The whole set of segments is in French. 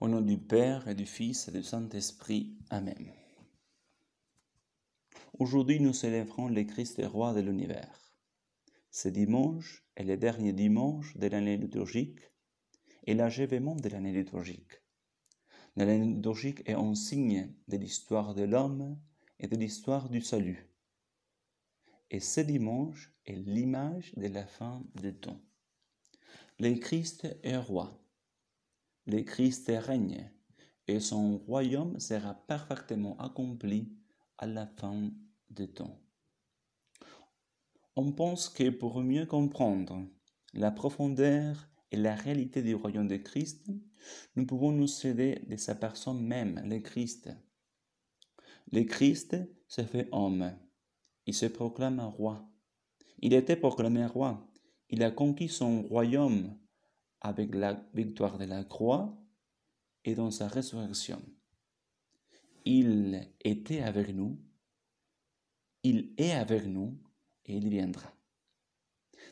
Au nom du Père et du Fils et du Saint-Esprit. Amen. Aujourd'hui, nous célébrons le Christ roi de l'univers. Ce dimanche est le dernier dimanche de l'année liturgique et l'achèvement de l'année liturgique. L'année liturgique est un signe de l'histoire de l'homme et de l'histoire du salut. Et ce dimanche est l'image de la fin du temps. Le Christ est roi le Christ règne, et son royaume sera parfaitement accompli à la fin des temps. On pense que pour mieux comprendre la profondeur et la réalité du royaume de Christ, nous pouvons nous céder de sa personne même, le Christ. Le Christ se fait homme. Il se proclame roi. Il était proclamé roi. Il a conquis son royaume avec la victoire de la croix et dans sa résurrection. Il était avec nous, il est avec nous et il viendra.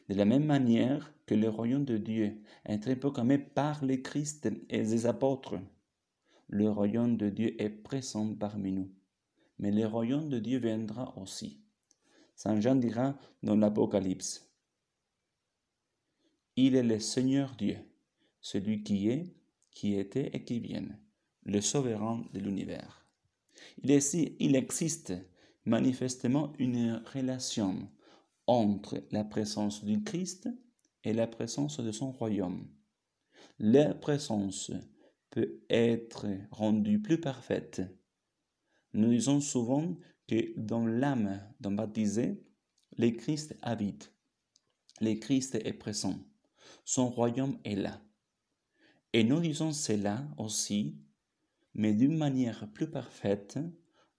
De la même manière que le royaume de Dieu est proclamé par les Christ et les apôtres, le royaume de Dieu est présent parmi nous. Mais le royaume de Dieu viendra aussi. Saint Jean dira dans l'Apocalypse, il est le Seigneur Dieu, celui qui est, qui était et qui vient, le souverain de l'univers. Il, il existe manifestement une relation entre la présence du Christ et la présence de son royaume. La présence peut être rendue plus parfaite. Nous disons souvent que dans l'âme d'un baptisé, le Christ habite, le Christ est présent son royaume est là. Et nous disons cela aussi, mais d'une manière plus parfaite,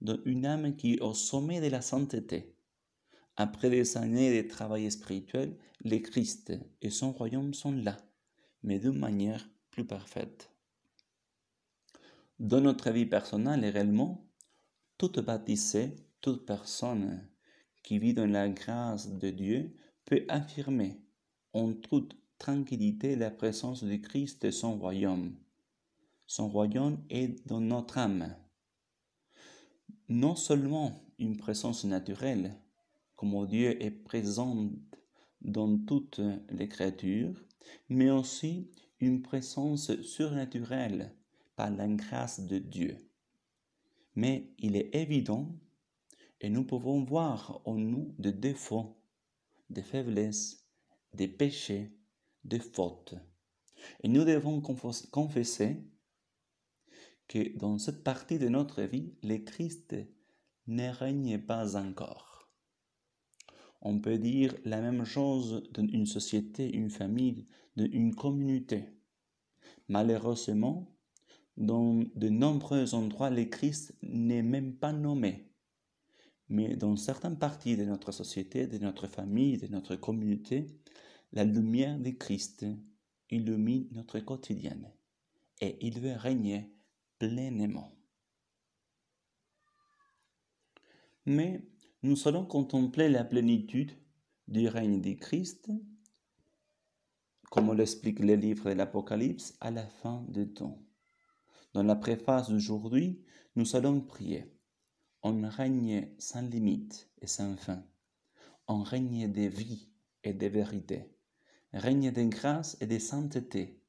dans une âme qui est au sommet de la sainteté. Après des années de travail spirituel, le Christ et son royaume sont là, mais d'une manière plus parfaite. Dans notre vie personnelle et réellement, toute bâtisse, toute personne qui vit dans la grâce de Dieu peut affirmer en toute tranquillité la présence du Christ et son royaume. Son royaume est dans notre âme. Non seulement une présence naturelle, comme Dieu est présent dans toutes les créatures, mais aussi une présence surnaturelle par la grâce de Dieu. Mais il est évident, et nous pouvons voir en nous des défauts, des faiblesses, des péchés, de fautes. Et nous devons confesser que dans cette partie de notre vie, le Christ ne règne pas encore. On peut dire la même chose dans une société, une famille, dans une communauté. Malheureusement, dans de nombreux endroits, le Christ n'est même pas nommé. Mais dans certaines parties de notre société, de notre famille, de notre communauté, la lumière de Christ illumine notre quotidien et il veut régner pleinement. Mais nous allons contempler la plénitude du règne de Christ, comme l'explique le livre de l'Apocalypse, à la fin du temps. Dans la préface d'aujourd'hui, nous allons prier. On règne sans limite et sans fin. On règne des vies et des vérités règne de grâce et de sainteté,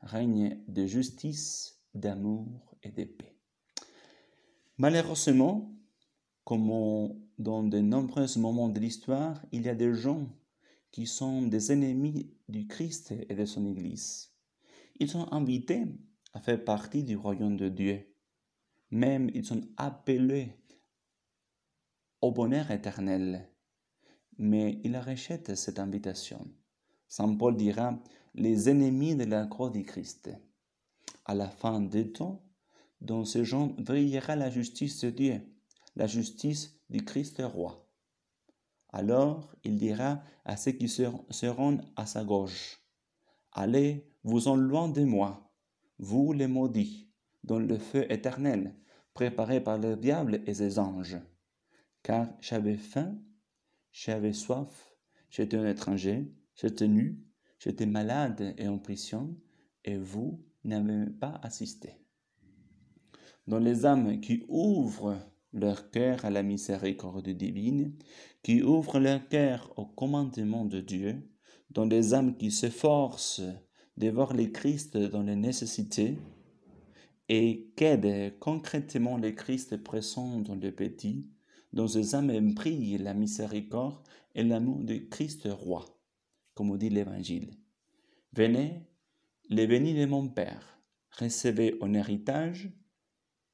règne de justice, d'amour et de paix. Malheureusement, comme dans de nombreux moments de l'histoire, il y a des gens qui sont des ennemis du Christ et de son Église. Ils sont invités à faire partie du royaume de Dieu. Même ils sont appelés au bonheur éternel. Mais ils rejettent cette invitation. Saint Paul dira les ennemis de la croix du Christ. À la fin des temps, dans ce genre brillera la justice de Dieu, la justice du Christ roi. Alors il dira à ceux qui seront à sa gauche, Allez, vous en loin de moi, vous les maudits, dans le feu éternel, préparé par le diable et ses anges. Car j'avais faim, j'avais soif, j'étais un étranger, J'étais nu, j'étais malade et en prison, et vous n'avez pas assisté. Dans les âmes qui ouvrent leur cœur à la miséricorde divine, qui ouvrent leur cœur au commandement de Dieu, dans les âmes qui s'efforcent de voir le Christ dans les nécessités et qu'aident concrètement le Christ présent dans le petit, dans ces âmes prient la miséricorde et l'amour du Christ roi comme dit l'Évangile. Venez, les bénis de mon Père, recevez en héritage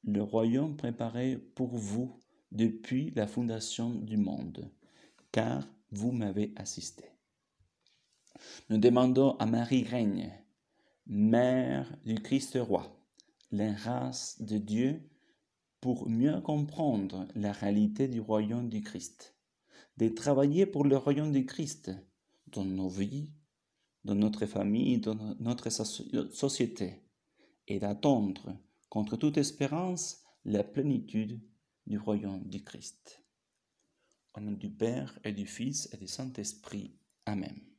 le royaume préparé pour vous depuis la fondation du monde, car vous m'avez assisté. Nous demandons à Marie Règne, Mère du Christ roi, les races de Dieu pour mieux comprendre la réalité du royaume du Christ, de travailler pour le royaume du Christ dans nos vies, dans notre famille, dans notre société, et d'attendre, contre toute espérance, la plénitude du royaume du Christ. Au nom du Père et du Fils et du Saint-Esprit. Amen.